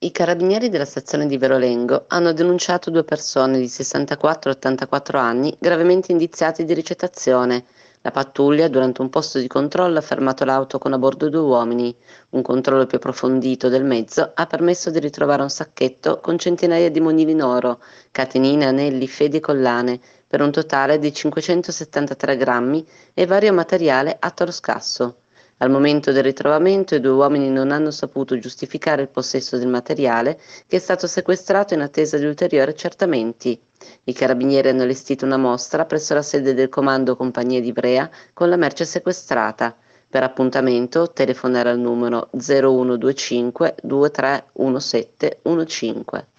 I carabinieri della stazione di Verolengo hanno denunciato due persone di 64 e 84 anni gravemente indiziate di ricettazione. La pattuglia, durante un posto di controllo, ha fermato l'auto con a bordo due uomini. Un controllo più approfondito del mezzo ha permesso di ritrovare un sacchetto con centinaia di monili in oro, catenine, anelli, fedi e collane, per un totale di 573 grammi e vario materiale atto allo scasso. Al momento del ritrovamento i due uomini non hanno saputo giustificare il possesso del materiale che è stato sequestrato in attesa di ulteriori accertamenti. I carabinieri hanno allestito una mostra presso la sede del comando Compagnia di Brea con la merce sequestrata. Per appuntamento telefonare al numero 0125 231715.